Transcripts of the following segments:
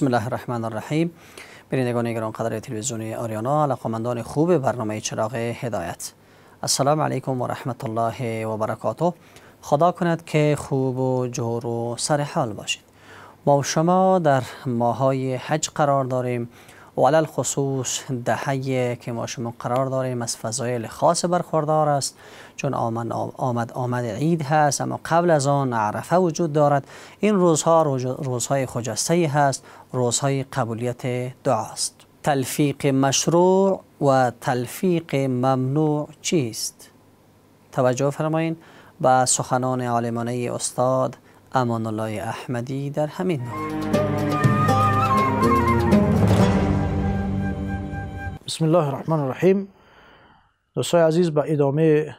بسم الله الرحمن الرحیم بینندگان قدر تلویزیون آریانا علاقمندان خوب برنامه چراغ هدایت السلام علیکم و رحمت الله و برکاته خدا کند که خوب و جور و سر حال باشید ما شما در ماهای حج قرار داریم و خصوص دهه که ما شما قرار داریم از فضایل خاص برخوردار است چون آمد آمد, آمد عید هست اما قبل از آن عرفه وجود دارد این روزها روزهای خجسته هست روزهای قبولیت دعاست تلفیق مشروع و تلفیق ممنوع چیست؟ توجه فرمایید با سخنان عالمانه استاد امان الله احمدی در همین نوع بسم الله الرحمن الرحیم دوستای عزیز به ادامه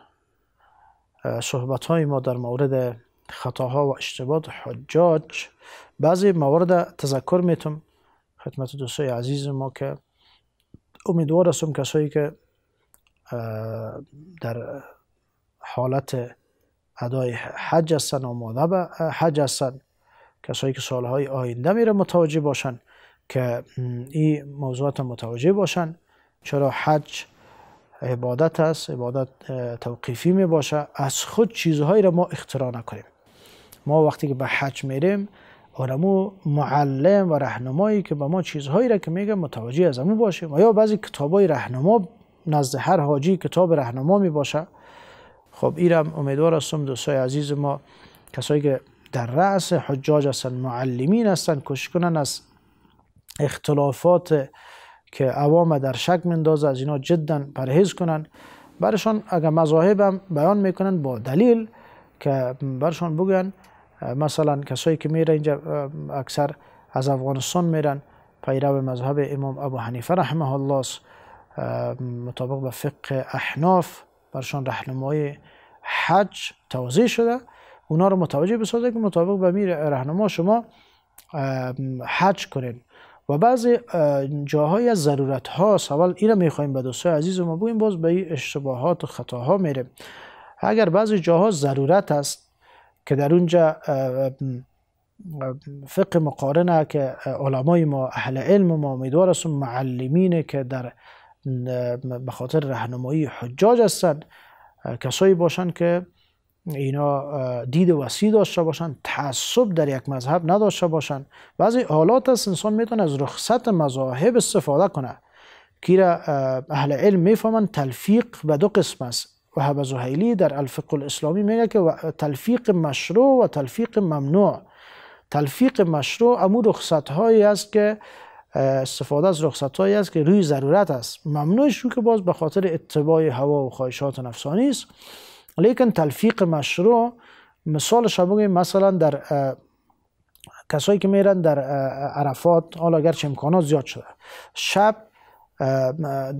صحبت های ما در مورد خطاها و اشتباط حجاج بعضی موارد تذکر میتم خدمت دوستای عزیز ما که امیدوار هستم کسایی که در حالت ادای حج هستن آماده به حج هستن کسایی که سالهای آینده میره متوجه باشن که این موضوعات متوجه باشن چرا حج عبادت است عبادت توقیفی می باشه از خود چیزهایی را ما اختراع نکنیم ما وقتی که به حج میریم اونمو معلم و رهنمایی که به ما چیزهایی را که میگه متوجه از امو باشیم و یا بعضی کتابای رهنما نزد هر حاجی کتاب رهنما می باشه خب ایرم امیدوار هستم دوستای عزیز ما کسایی که در رأس حجاج هستن معلمین هستن کشکنن از اختلافات که عوام در شک مندازه از اینا جدا پرهیز کنن برشان اگر مذاهب هم بیان میکنن با دلیل که برشان بگن مثلا کسایی که میره اینجا اکثر از افغانستان میرن پیرو مذهب امام ابو حنیفه رحمه الله است مطابق به فقه احناف برشان رهنمای حج توضیح شده اونا رو متوجه بسازه که مطابق به میره رهنما شما حج کنین و بعضی جاهای از ضرورت ها سوال می میخوایم به دوستای عزیز ما بگویم باز به اشتباهات و خطاها میره اگر بعضی جاها ضرورت است که در اونجا فقه مقارنه که علمای ما اهل علم ما امیدوار است معلمین که در به خاطر رهنمایی حجاج هستند کسایی باشند که اینا دید وسیع داشته باشند تعصب در یک مذهب نداشته باشن بعضی حالات است انسان میتونه از رخصت مذاهب استفاده کنه که اهل علم میفهمن تلفیق به دو قسم است زهیلی در الفقه الاسلامی میگه که تلفیق مشروع و تلفیق ممنوع تلفیق مشروع امو رخصت هایی است که استفاده از رخصت هایی است که روی ضرورت است ممنوعش رو که باز به خاطر اتباع هوا و خواهشات نفسانی است لیکن تلفیق مشروع مثالش شما بگیم مثلا در کسایی که میرن در عرفات حالا اگرچه امکانات زیاد شده شب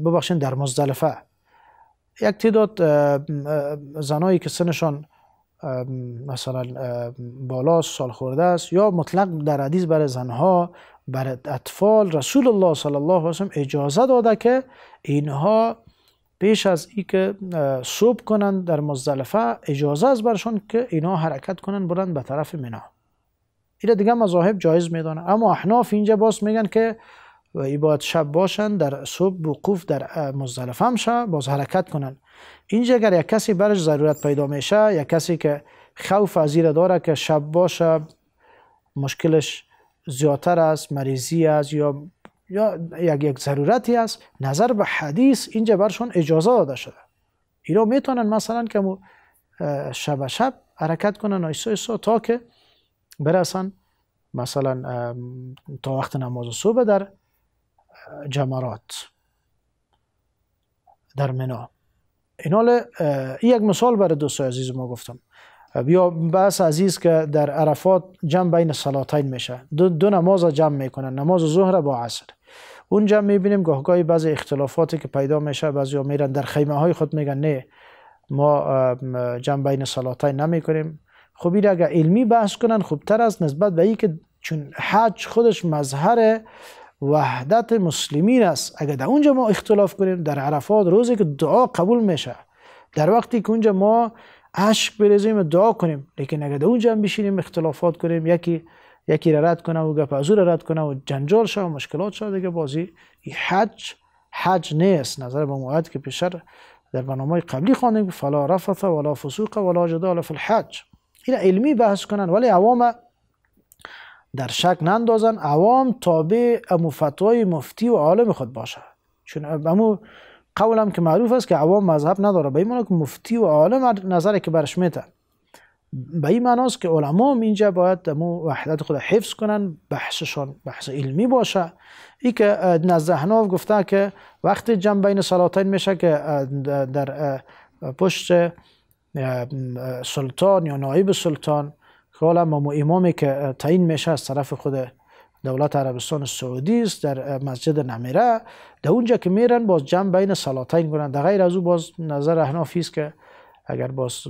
ببخشین در مزدلفه یک تعداد زنایی که سنشان مثلا بالا سال خورده است یا مطلق در حدیث برای زنها برای اطفال رسول الله صلی الله علیه و اجازه داده که اینها پیش از ای که صبح کنند در مزدلفه اجازه از برشان که اینا حرکت کنند برند به طرف منا این دیگه مذاهب جایز میدانند اما احناف اینجا باز میگن که باید شب باشند در صبح وقوف در مزدلفه هم باز حرکت کنند اینجا اگر یک کسی برش ضرورت پیدا میشه یک کسی که خوف از داره که شب باشه مشکلش زیادتر است مریضی است یا یا یک یک ضرورتی است نظر به حدیث اینجا برشون اجازه داده شده اینا میتونن مثلا که شب شب حرکت کنن ایسا ایسا تا که برسن مثلا تا وقت نماز صبح در جمرات در منا این حال یک مثال برای دوست عزیز ما گفتم بیا بس عزیز که در عرفات جمع بین سلاتین میشه دو, دو نماز جمع میکنن نماز ظهر با عصر اونجا میبینیم گاهگاهی بعضی اختلافاتی که پیدا میشه بعضیا میرن در خیمه های خود میگن نه ما جنبین صلاتای نمی کنیم خب این اگر علمی بحث کنن خوبتر است نسبت به اینکه چون حج خودش مظهر وحدت مسلمین است اگر در اونجا ما اختلاف کنیم در عرفات روزی که دعا قبول میشه در وقتی که اونجا ما عشق بریزیم دعا کنیم لیکن اگر در اونجا هم بشینیم اختلافات کنیم یکی یکی را رد کنه و گپ از را رد کنه و جنجال شد و مشکلات شد دیگه بازی حج حج نیست نظر به موعد که پیشتر در برنامه قبلی خواندیم فلا رفث ولا فسوق ولا جدال فی الحج این علمی بحث کنن ولی عوام در شک نندازن عوام تابع امو فتوای مفتی و عالم خود باشه چون امو قولم که معروف است که عوام مذهب نداره به این که مفتی و عالم نظری که برش میتن به این معناست که علما هم اینجا باید مو وحدت خود حفظ کنن بحثشان بحث علمی باشه ای که نزهناف گفته که وقتی جمع بین سلاطین میشه که در پشت سلطان یا نایب سلطان که حالا ما امامی که تعیین میشه از طرف خود دولت عربستان سعودی است در مسجد نمیره در اونجا که میرن باز جمع بین سلاطین کنن در غیر از او باز نظر احنافی است که اگر باز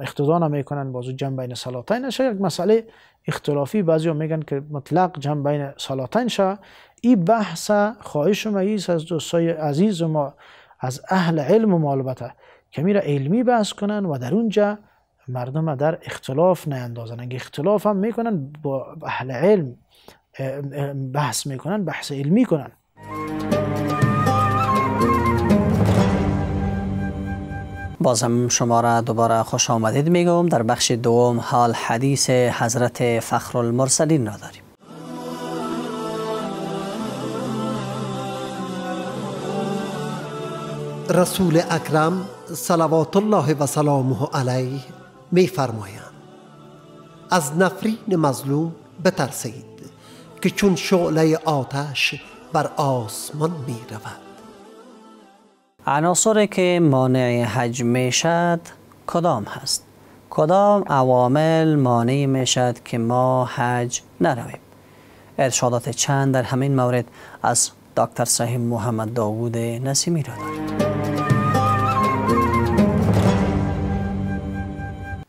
اقتدا میکنن باز جمع بین سلاتین شد یک مسئله اختلافی بعضی میگن که مطلق جمع بین سلاتین شد این بحث خواهش ما از دوستای عزیز ما از اهل علم ما البته که میره علمی بحث کنن و در اونجا مردم در اختلاف نیندازن اگه اختلاف هم میکنن با اهل علم بحث میکنن بحث علمی کنن بازم شما را دوباره خوش آمدید میگم در بخش دوم حال حدیث حضرت فخر المرسلین را داریم رسول اکرم صلوات الله و سلامه علیه میفرمایند از نفرین مظلوم بترسید که چون شعله آتش بر آسمان می رود عناصری که مانع حج میشد کدام هست کدام عوامل مانع میشد که ما حج نرویم ارشادات چند در همین مورد از دکتر سهیم محمد داوود نسیمی را داریم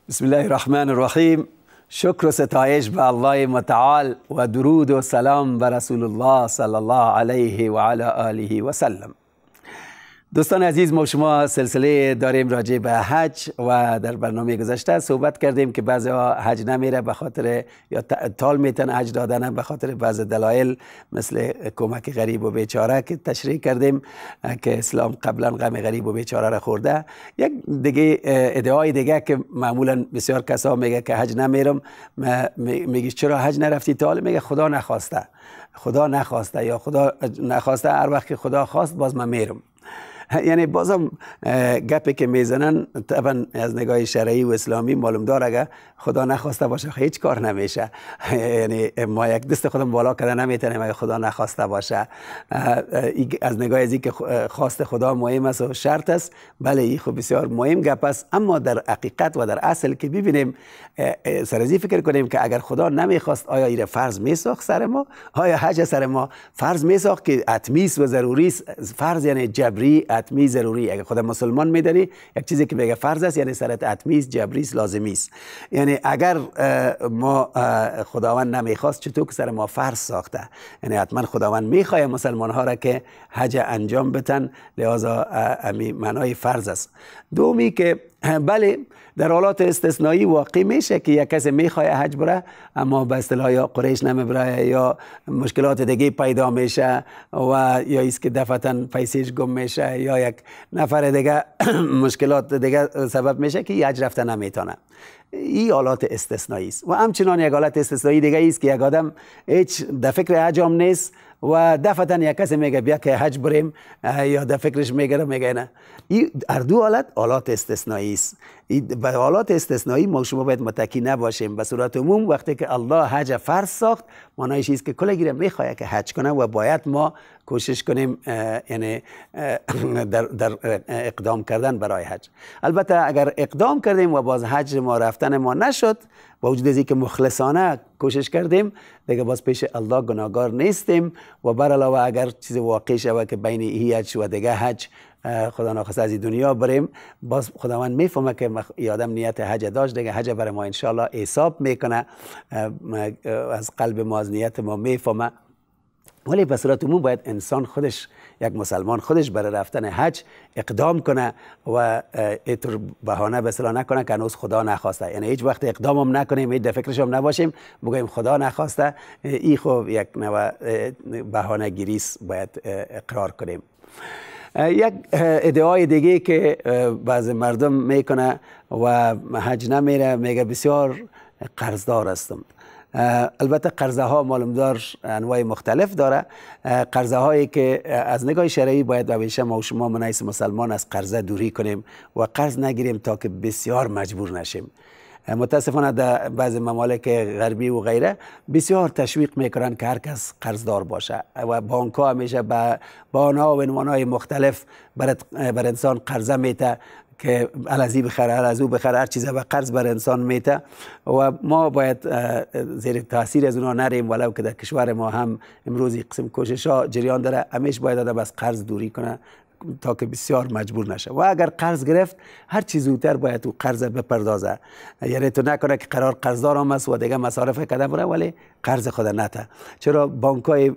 بسم الله الرحمن الرحیم شکر و ستایش به الله متعال و درود و سلام بر رسول الله صلی الله علیه و علی آله و سلم دوستان عزیز ما شما سلسله داریم راجع به حج و در برنامه گذشته صحبت کردیم که بعضی ها حج نمیره به خاطر یا تال میتن حج دادن به خاطر بعض دلایل مثل کمک غریب و بیچاره که تشریح کردیم که اسلام قبلا غم غریب و بیچاره را خورده یک دیگه ادعای دیگه که معمولا بسیار کسا میگه که حج نمیرم میگی چرا حج نرفتی تال میگه خدا نخواسته خدا نخواسته یا خدا نخواسته هر وقت که خدا خواست باز من میرم یعنی بازم گپی که میزنن طبعا از نگاه شرعی و اسلامی معلوم داره اگه خدا نخواسته باشه هیچ کار نمیشه یعنی ما یک دست خودم بالا کرده نمیتونیم اگه خدا نخواسته باشه از نگاه از که خواست خدا مهم است و شرط است بله این خب بسیار مهم گپ است اما در حقیقت و در اصل که ببینیم سر فکر کنیم که اگر خدا نمیخواست آیا ایره فرض میساخت سر ما آیا حج سر ما فرض میساخت که اتمیس و ضروری فرض یعنی جبری اتمی ضروری اگه خود مسلمان میدانی یک چیزی که میگه فرض است یعنی سرت اتمی است جبری لازمی است یعنی اگر ما خداوند نمیخواست چطور که سر ما فرض ساخته یعنی حتما خداوند میخواه مسلمان ها را که حج انجام بتن لذا امی معنای فرض است دومی که بله در حالات استثنایی واقع میشه که یک کسی میخواه حج بره اما به اصطلاح یا قریش نمیبره یا مشکلات دیگه پیدا میشه و یا ایست که دفتن فیسیش گم میشه یا یک نفر دیگه مشکلات دیگه سبب میشه که حج رفته نمیتونه این حالات استثنایی است و همچنان یک حالت استثنایی دیگه است که یک آدم هیچ در فکر حج نیست و دفتا یک کسی میگه بیا که حج بریم یا در فکرش میگره میگه نه این دو حالت حالات استثنایی است به حالات استثنایی ما شما باید متکی نباشیم به صورت عموم وقتی که الله حج فرض ساخت معنایش است که کلگیره گیره میخواد که حج کنه و باید ما کوشش کنیم یعنی در, در, اقدام کردن برای حج البته اگر اقدام کردیم و باز حج ما رفتن ما نشد با وجود از که مخلصانه کوشش کردیم دیگه باز پیش الله گناهگار نیستیم و بر علاوه اگر چیز واقع شود که بین حج و دیگه حج خدا ناخواسته از دنیا بریم باز خداوند میفهمه که یادم نیت حج داشت دیگه حج برای ما انشالله حساب میکنه از قلب ما از نیت ما میفهمه ولی به صورت عموم باید انسان خودش یک مسلمان خودش برای رفتن حج اقدام کنه و اینطور بهانه به نکنه که هنوز خدا نخواسته یعنی هیچ وقت اقدام هم نکنیم هیچ فکرش هم نباشیم بگویم خدا نخواسته این خب یک نوع بهانه گیریس باید اقرار کنیم یک ادعای دیگه که بعض مردم میکنه و حج نمیره میگه بسیار قرضدار هستم البته قرضه ها مالمدار انواع مختلف داره قرضه هایی که از نگاه شرعی باید همیشه ما و شما منعیس مسلمان از قرضه دوری کنیم و قرض نگیریم تا که بسیار مجبور نشیم متاسفانه در بعض ممالک غربی و غیره بسیار تشویق میکنن که هر کس قرضدار باشه و بانک ها همیشه به با آنها و عنوان های مختلف بر انسان قرضه میته که الازی بخره از او بخره هر چیز به قرض بر انسان میته و ما باید زیر تاثیر از اونا نریم ولو که در کشور ما هم امروز قسم کوشش ها جریان داره همیش باید آدم از قرض دوری کنه تا که بسیار مجبور نشه و اگر قرض گرفت هر چیز زودتر باید او قرض بپردازه یعنی تو نکنه که قرار قرضدار هم است و دیگه مصارف کده بره ولی قرض خود نته چرا بانکای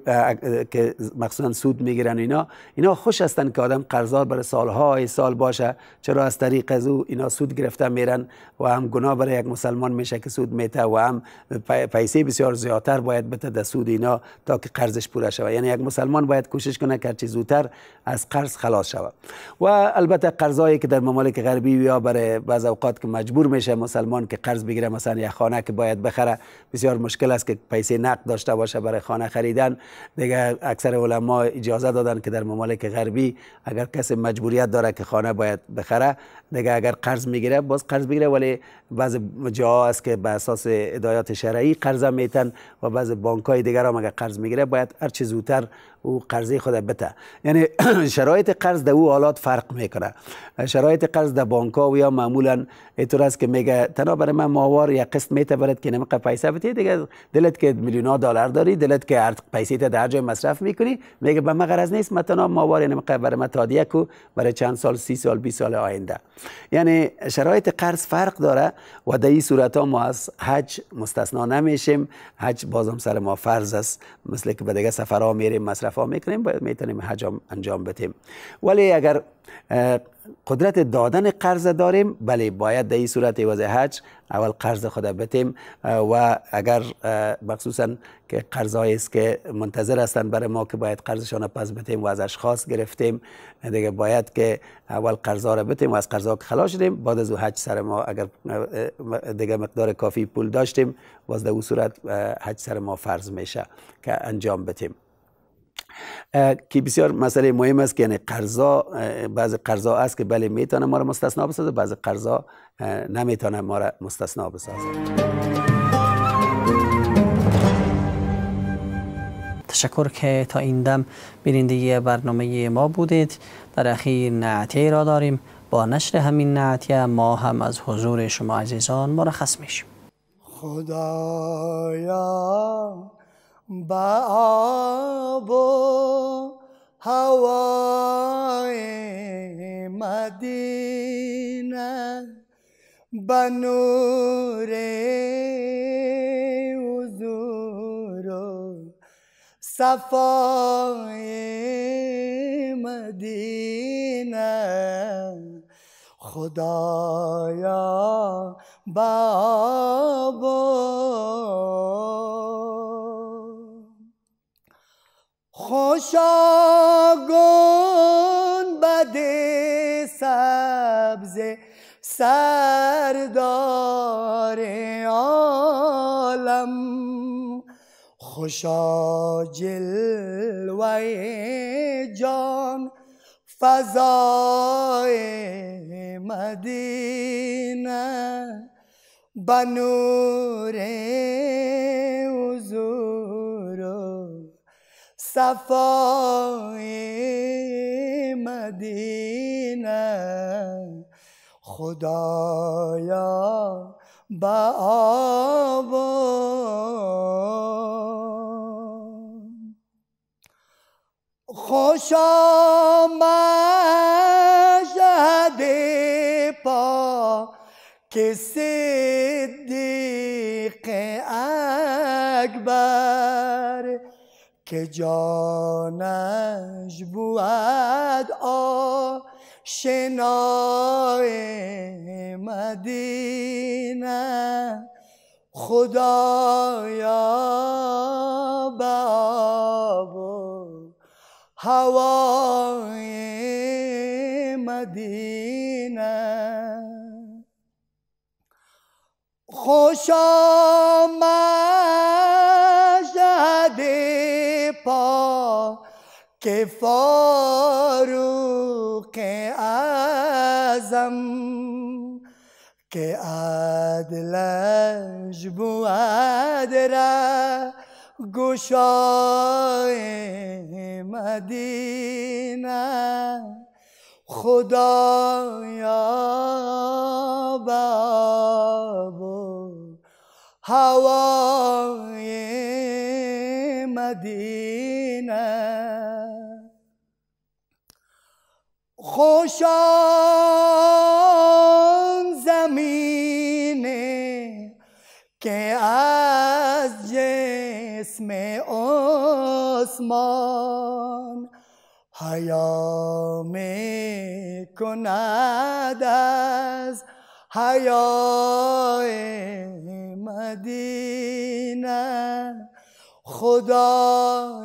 که مخصوصا سود میگیرن اینا اینا خوش هستن که آدم قرضدار برای سالهای سال باشه چرا از طریق از او اینا سود گرفته میرن و هم گناه برای یک مسلمان میشه که سود میته و هم پیسه بسیار زیادتر باید بده در سود اینا تا که قرضش پوره شود یعنی یک مسلمان باید کوشش کنه که چیز زودتر از قرض خلاص شود و البته قرضایی که در ممالک غربی یا برای بعض اوقات که مجبور میشه مسلمان که قرض بگیره مثلا یک خانه که باید بخره بسیار مشکل است که پیسه نقد داشته باشه برای خانه خریدن دیگه اکثر علما اجازه دادن که در ممالک غربی اگر کسی مجبوریت داره که خانه باید بخره دیگه اگر قرض میگیره باز قرض میگیره ولی بعض جاها است که به اساس ادایات شرعی قرض میتن و بعض بانک های دیگر هم اگر قرض میگیره باید هر چه زودتر او قرضه خود بته یعنی شرایط قرض در او حالات فرق میکنه شرایط قرض در بانک و یا معمولا اینطور است که میگه تنها برای من ماوار یا قسط میته برات که نمیقه پیسه بتی دیگه دلت که میلیون دلار داری دلت که ارت پیسه ته در جای مصرف میکنی میگه به من قرض نیست متنا تنها ماهوار برای من تادیه کو برای چند سال سی سال 20 سال آینده یعنی شرایط قرض فرق داره و در این صورت ها ما از حج مستثنا نمیشیم حج بازم سر ما فرض است مثل که به دیگه سفرها میریم مصرف دفاع میکنیم باید میتونیم حجم انجام بدیم ولی اگر قدرت دادن قرض داریم بله باید در این صورت عوض حج اول قرض خود بتیم و اگر مخصوصا که قرضایی است که منتظر هستند برای ما که باید قرضشان پس بتیم و از اشخاص گرفتیم دیگه باید که اول قرضا را بتیم و از قرضا که خلاص شدیم بعد از حج سر ما اگر دیگه مقدار کافی پول داشتیم باز در او صورت حج سر ما فرض میشه که انجام بتیم که بسیار مسئله مهم است که یعنی قرضا بعض قرضا است که بله میتونه ما را مستثنا بسازه بعض قرضا نمیتونه ما را مستثنا بسازه تشکر که تا این دم بیننده برنامه ما بودید در اخیر نعتی را داریم با نشر همین نعتیه ما هم از حضور شما عزیزان مرخص میشیم خدایا با آب و هوای مدینه به نور حضور و صفای مدینه خدایا خوشا بده سبز سردار عالم خوشا جلوه جان فضای مدینه بنور حضور صفای مدینه خدایا با آب خوش آمد پا که صدیق اکبر که جانش بود آشنای مدینه خدایا باب هوای مدینه خوش آمد پا که فاروق اعظم که عدلش بود را گشای خدا یا بابو هوای مدینه خوشان زمینه که از جسم عثمان حیا می کند از حیای مدینه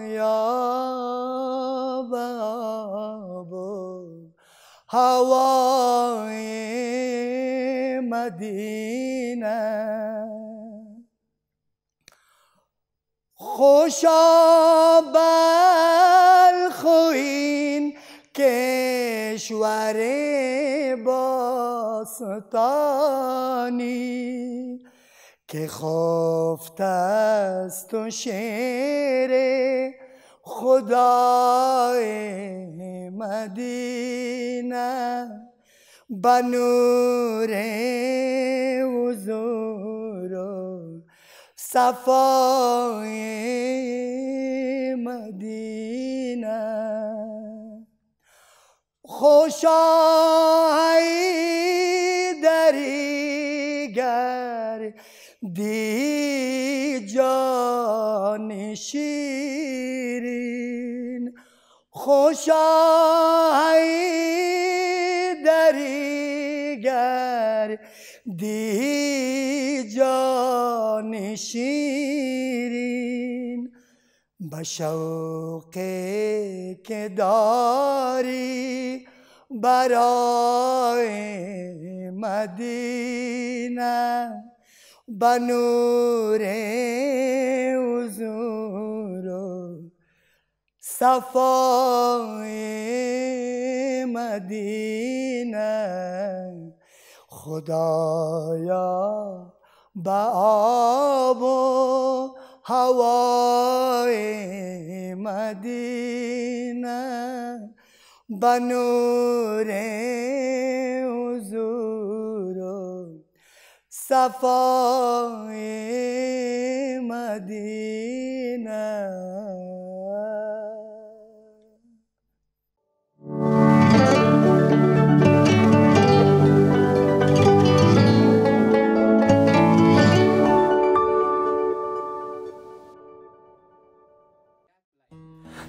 یا بابا هوای مدینه خوشا بل خوین کشور باستانی که خفت از تو شیر خدای مدینه به نور حضور و صفای مدینه خوشا دی جان شیرین خوشای دریگر دی جان شیرین شوق که داری برای مدینه بنور حضور و صفای مدینه خدایا به آب و هوای مدینه بنوره نور صفای مدینه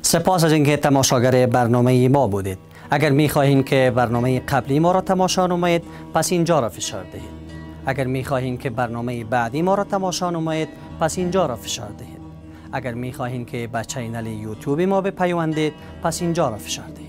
سپاس از اینکه تماشاگر برنامه ما بودید اگر می که برنامه قبلی ما را تماشا نمایید پس اینجا را فشار دهید اگر می خواهید که برنامه بعدی ما را تماشا نمایید پس اینجا را فشار دهید اگر می خواهید که به چینل یوتیوب ما بپیوندید پس اینجا را فشار دهید